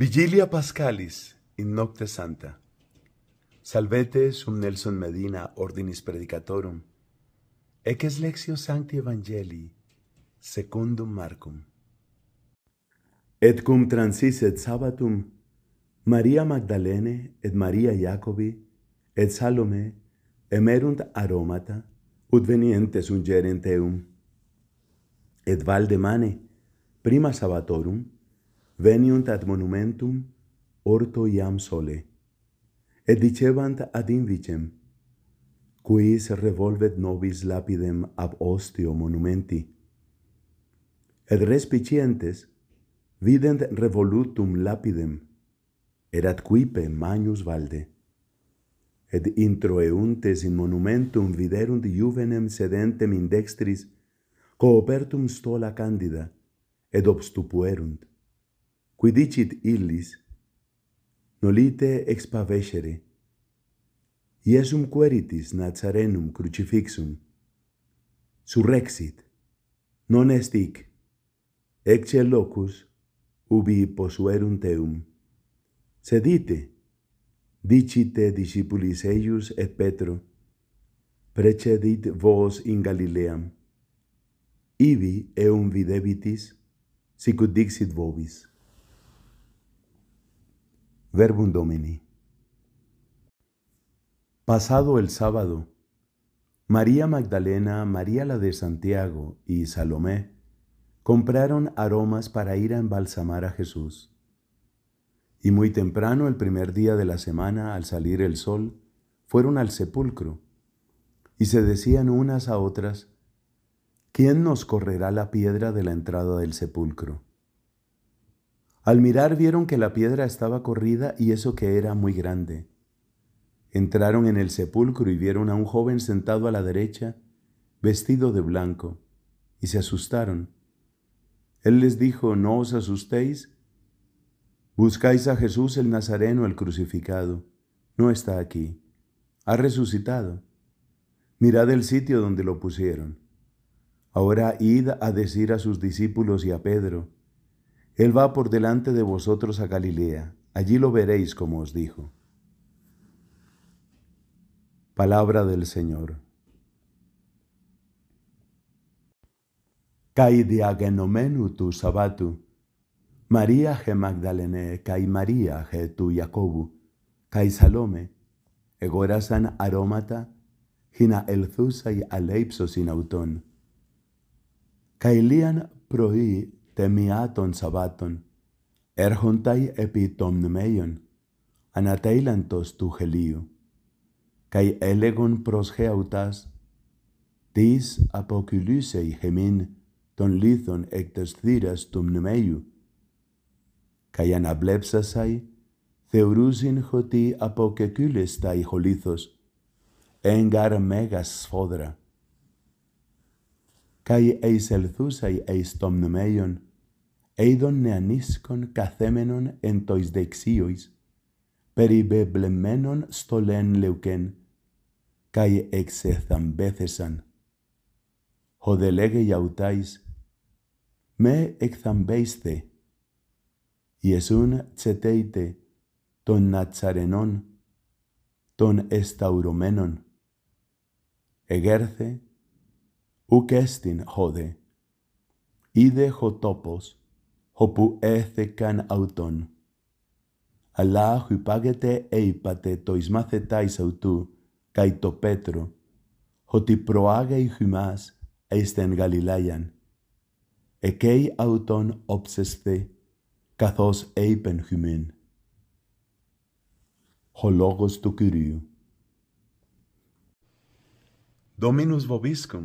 Vigilia Pascalis in nocte santa. Salvete sum Nelson Medina ordinis predicatorum. Ec es lexio sancti evangelii, secundum marcum. Et cum transis et Maria Magdalene et Maria Iacobi et Salome emerunt aromata, ut venientes un gerenteum. Et valde mane, prima sabbatorum, veniunt ad monumentum orto iam sole et dicebant ad invicem quis revolvet nobis lapidem ab ostio monumenti et respicientes, vident revolutum lapidem erat quipe magnus valde et introeuntes in monumentum viderunt juvenem sedentem in dextris coopertum stola candida et obstupuerunt qui dicit illis, nolite expavescere, Iesum queritis Nazarenum crucifixum, surrexit, non est hic, ecce locus ubi posuerunt eum. Sedite, dicite discipulis eius et Petro, precedit vos in Galileam. Ibi eum videbitis, sicut dixit vobis. Verbum Domini. Pasado el sábado, María Magdalena, María la de Santiago y Salomé compraron aromas para ir a embalsamar a Jesús. Y muy temprano el primer día de la semana, al salir el sol, fueron al sepulcro y se decían unas a otras, ¿quién nos correrá la piedra de la entrada del sepulcro? Al mirar vieron que la piedra estaba corrida y eso que era muy grande. Entraron en el sepulcro y vieron a un joven sentado a la derecha, vestido de blanco, y se asustaron. Él les dijo, no os asustéis, buscáis a Jesús el Nazareno, el crucificado. No está aquí, ha resucitado. Mirad el sitio donde lo pusieron. Ahora id a decir a sus discípulos y a Pedro, él va por delante de vosotros a Galilea, allí lo veréis como os dijo. Palabra del Señor. Kai diagenomenu tu sabatu, María ge Magdalene, kai María ge tu Jacobu, cai Salome, egorasan aromata, hina elzusai aleipsos sinauton Kai lian proi τεμιά των Σαββάτων, έρχονται επί των μνημείων, ανατέιλαντος του χελίου, καί έλεγον προς χεαυτάς, «Τις αποκυλούσε χεμίν των λίθων εκ της θύρας του μνημείου». Καί αναβλέψασαι, θεωρούσιν χωτί αποκεκύλεστα χολίθος έγκαρ μέγας σφόδρα. kai eis elthus ai eis tomnemeion eidon neaniskon kathemenon entois dexiois per ibe stolen leuken kai exethan bethesan ho delege me exambeiste iesun ceteite ton natsarenon ton estauromenon egerce ουκ έστιν χώδε. Ήδεχο τόπος, όπου έθεκαν αυτόν. χω εισμάθετα εις αυτού, καί το πέτρο, ότι προάγει χυμάς εστεν Γαλιλάιαν. Εκέι αυτον όψεσθε, καθώς έιπεν χυμήν. Ο λόγος του Κυρίου. Dominus vobiscum.